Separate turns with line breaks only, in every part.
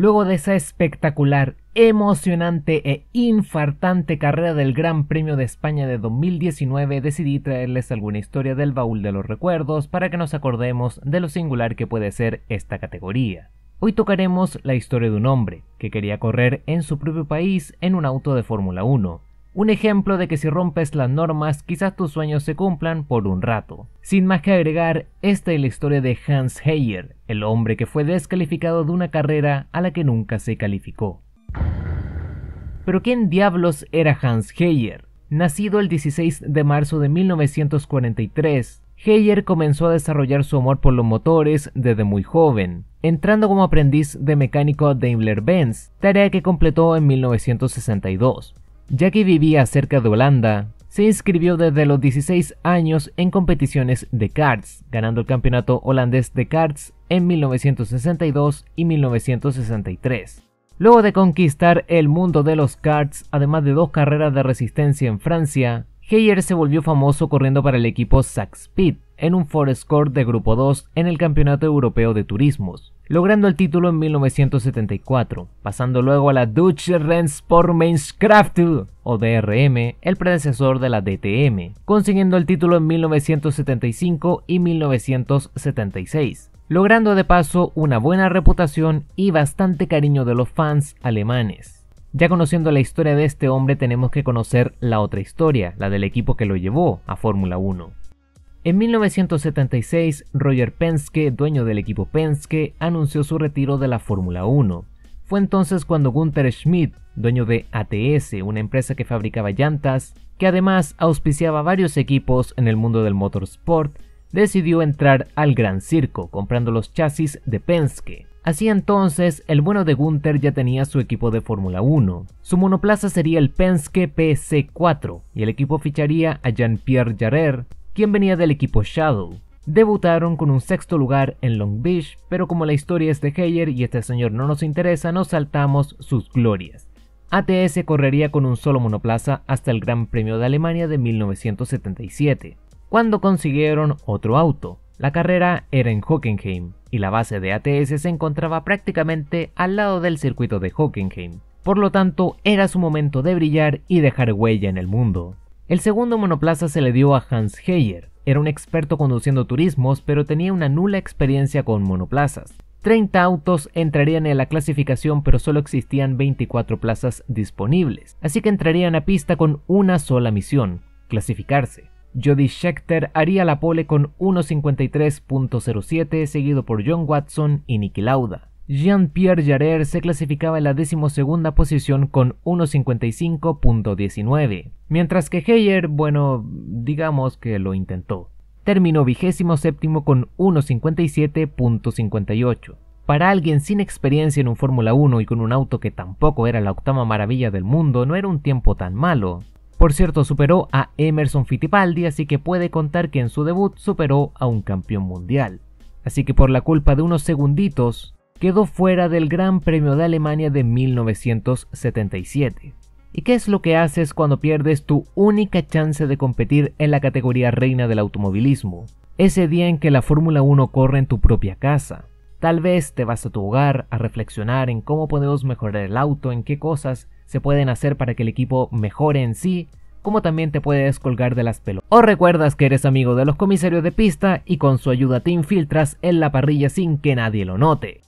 Luego de esa espectacular, emocionante e infartante carrera del Gran Premio de España de 2019, decidí traerles alguna historia del baúl de los recuerdos para que nos acordemos de lo singular que puede ser esta categoría. Hoy tocaremos la historia de un hombre que quería correr en su propio país en un auto de Fórmula 1, un ejemplo de que si rompes las normas, quizás tus sueños se cumplan por un rato. Sin más que agregar, esta es la historia de Hans Heyer, el hombre que fue descalificado de una carrera a la que nunca se calificó. Pero ¿quién diablos era Hans Heyer? Nacido el 16 de marzo de 1943, Heyer comenzó a desarrollar su amor por los motores desde muy joven, entrando como aprendiz de mecánico Daimler-Benz, tarea que completó en 1962. Ya que vivía cerca de Holanda, se inscribió desde los 16 años en competiciones de karts, ganando el campeonato holandés de karts en 1962 y 1963. Luego de conquistar el mundo de los karts, además de dos carreras de resistencia en Francia, Heyer se volvió famoso corriendo para el equipo Saxpeed en un Ford Score de Grupo 2 en el Campeonato Europeo de Turismos logrando el título en 1974, pasando luego a la Deutsche Rennsportmannschaft o DRM, el predecesor de la DTM, consiguiendo el título en 1975 y 1976, logrando de paso una buena reputación y bastante cariño de los fans alemanes. Ya conociendo la historia de este hombre tenemos que conocer la otra historia, la del equipo que lo llevó a Fórmula 1. En 1976, Roger Penske, dueño del equipo Penske, anunció su retiro de la Fórmula 1. Fue entonces cuando Gunther Schmidt, dueño de ATS, una empresa que fabricaba llantas, que además auspiciaba varios equipos en el mundo del motorsport, decidió entrar al gran circo comprando los chasis de Penske. Así entonces, el bueno de Gunther ya tenía su equipo de Fórmula 1. Su monoplaza sería el Penske PC4 y el equipo ficharía a Jean-Pierre Jarrer, quien venía del equipo Shadow. Debutaron con un sexto lugar en Long Beach, pero como la historia es de Heyer y este señor no nos interesa, nos saltamos sus glorias. ATS correría con un solo monoplaza hasta el Gran Premio de Alemania de 1977, cuando consiguieron otro auto. La carrera era en Hockenheim y la base de ATS se encontraba prácticamente al lado del circuito de Hockenheim, por lo tanto era su momento de brillar y dejar huella en el mundo. El segundo monoplaza se le dio a Hans Heyer. Era un experto conduciendo turismos, pero tenía una nula experiencia con monoplazas. 30 autos entrarían en la clasificación, pero solo existían 24 plazas disponibles, así que entrarían a pista con una sola misión, clasificarse. Jody Scheckter haría la pole con 1.53.07, seguido por John Watson y Nicky Lauda. Jean-Pierre Jarrer se clasificaba en la decimosegunda posición con 1.55.19, mientras que Heyer, bueno, digamos que lo intentó. Terminó vigésimo séptimo con 1.57.58. Para alguien sin experiencia en un Fórmula 1 y con un auto que tampoco era la octava maravilla del mundo, no era un tiempo tan malo. Por cierto, superó a Emerson Fittipaldi, así que puede contar que en su debut superó a un campeón mundial. Así que por la culpa de unos segunditos, quedó fuera del Gran Premio de Alemania de 1977. ¿Y qué es lo que haces cuando pierdes tu única chance de competir en la categoría reina del automovilismo? Ese día en que la Fórmula 1 corre en tu propia casa. Tal vez te vas a tu hogar a reflexionar en cómo podemos mejorar el auto, en qué cosas se pueden hacer para que el equipo mejore en sí, como también te puedes colgar de las pelotas. O recuerdas que eres amigo de los comisarios de pista y con su ayuda te infiltras en la parrilla sin que nadie lo note.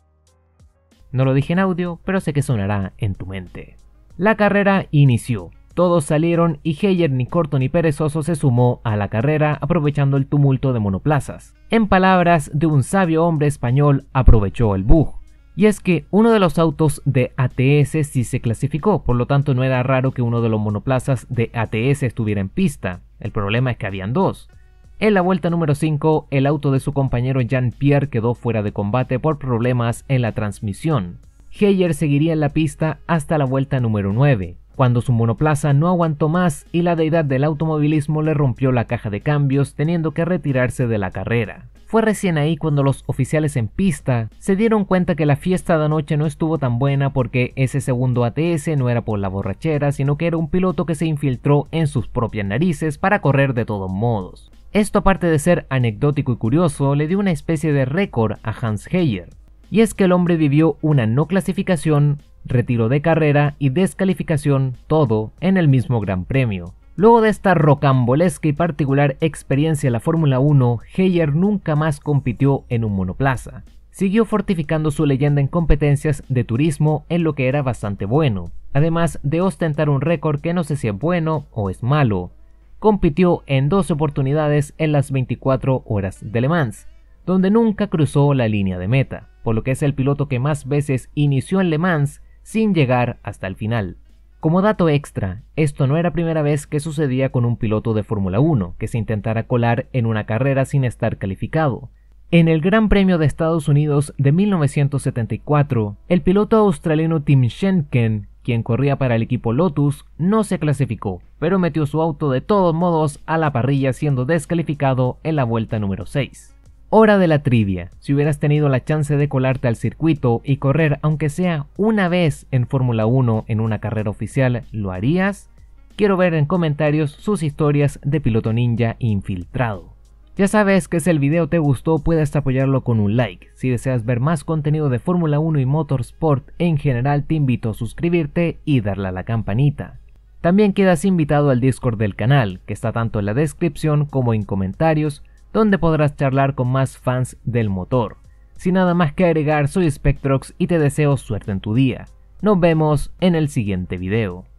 No lo dije en audio, pero sé que sonará en tu mente. La carrera inició. Todos salieron y Heyer ni corto ni perezoso se sumó a la carrera aprovechando el tumulto de monoplazas. En palabras de un sabio hombre español, aprovechó el bug. Y es que uno de los autos de ATS sí se clasificó, por lo tanto no era raro que uno de los monoplazas de ATS estuviera en pista. El problema es que habían dos. En la vuelta número 5, el auto de su compañero Jean-Pierre quedó fuera de combate por problemas en la transmisión. Heyer seguiría en la pista hasta la vuelta número 9, cuando su monoplaza no aguantó más y la deidad del automovilismo le rompió la caja de cambios teniendo que retirarse de la carrera. Fue recién ahí cuando los oficiales en pista se dieron cuenta que la fiesta de anoche no estuvo tan buena porque ese segundo ATS no era por la borrachera, sino que era un piloto que se infiltró en sus propias narices para correr de todos modos. Esto aparte de ser anecdótico y curioso, le dio una especie de récord a Hans Heyer, y es que el hombre vivió una no clasificación, retiro de carrera y descalificación, todo en el mismo Gran Premio. Luego de esta rocambolesca y particular experiencia en la Fórmula 1, Heyer nunca más compitió en un monoplaza. Siguió fortificando su leyenda en competencias de turismo en lo que era bastante bueno, además de ostentar un récord que no sé si es bueno o es malo, compitió en dos oportunidades en las 24 horas de Le Mans, donde nunca cruzó la línea de meta, por lo que es el piloto que más veces inició en Le Mans sin llegar hasta el final. Como dato extra, esto no era primera vez que sucedía con un piloto de Fórmula 1 que se intentara colar en una carrera sin estar calificado. En el Gran Premio de Estados Unidos de 1974, el piloto australiano Tim Schenken quien corría para el equipo Lotus, no se clasificó, pero metió su auto de todos modos a la parrilla siendo descalificado en la vuelta número 6. Hora de la trivia. Si hubieras tenido la chance de colarte al circuito y correr aunque sea una vez en Fórmula 1 en una carrera oficial, ¿lo harías? Quiero ver en comentarios sus historias de piloto ninja infiltrado. Ya sabes que si el video te gustó puedes apoyarlo con un like. Si deseas ver más contenido de Fórmula 1 y Motorsport en general te invito a suscribirte y darle a la campanita. También quedas invitado al Discord del canal, que está tanto en la descripción como en comentarios, donde podrás charlar con más fans del motor. Sin nada más que agregar, soy Spectrox y te deseo suerte en tu día. Nos vemos en el siguiente video.